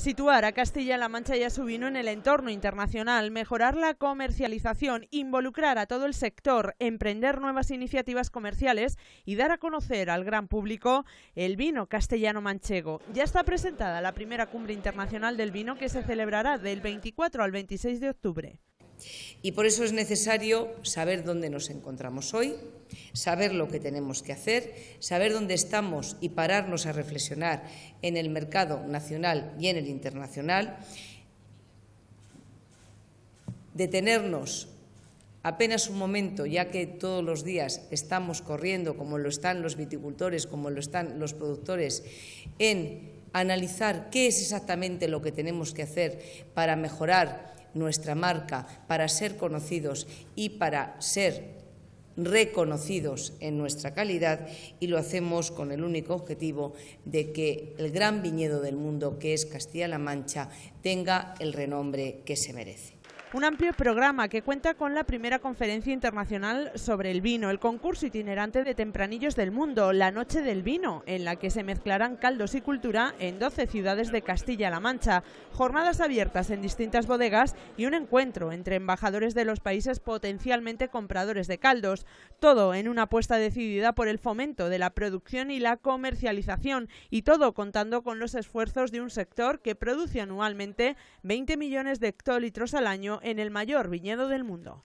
Situar a Castilla-La Mancha y a su vino en el entorno internacional, mejorar la comercialización, involucrar a todo el sector, emprender nuevas iniciativas comerciales y dar a conocer al gran público el vino castellano-manchego. Ya está presentada la primera cumbre internacional del vino que se celebrará del 24 al 26 de octubre. Y por eso es necesario saber dónde nos encontramos hoy, saber lo que tenemos que hacer, saber dónde estamos y pararnos a reflexionar en el mercado nacional y en el internacional, detenernos apenas un momento, ya que todos los días estamos corriendo, como lo están los viticultores, como lo están los productores, en analizar qué es exactamente lo que tenemos que hacer para mejorar nuestra marca, para ser conocidos y para ser reconocidos en nuestra calidad y lo hacemos con el único objetivo de que el gran viñedo del mundo, que es Castilla-La Mancha, tenga el renombre que se merece un amplio programa que cuenta con la primera conferencia internacional sobre el vino, el concurso itinerante de tempranillos del mundo, la Noche del Vino, en la que se mezclarán caldos y cultura en 12 ciudades de Castilla-La Mancha, jornadas abiertas en distintas bodegas y un encuentro entre embajadores de los países potencialmente compradores de caldos, todo en una apuesta decidida por el fomento de la producción y la comercialización, y todo contando con los esfuerzos de un sector que produce anualmente 20 millones de hectolitros al año en el mayor viñedo del mundo.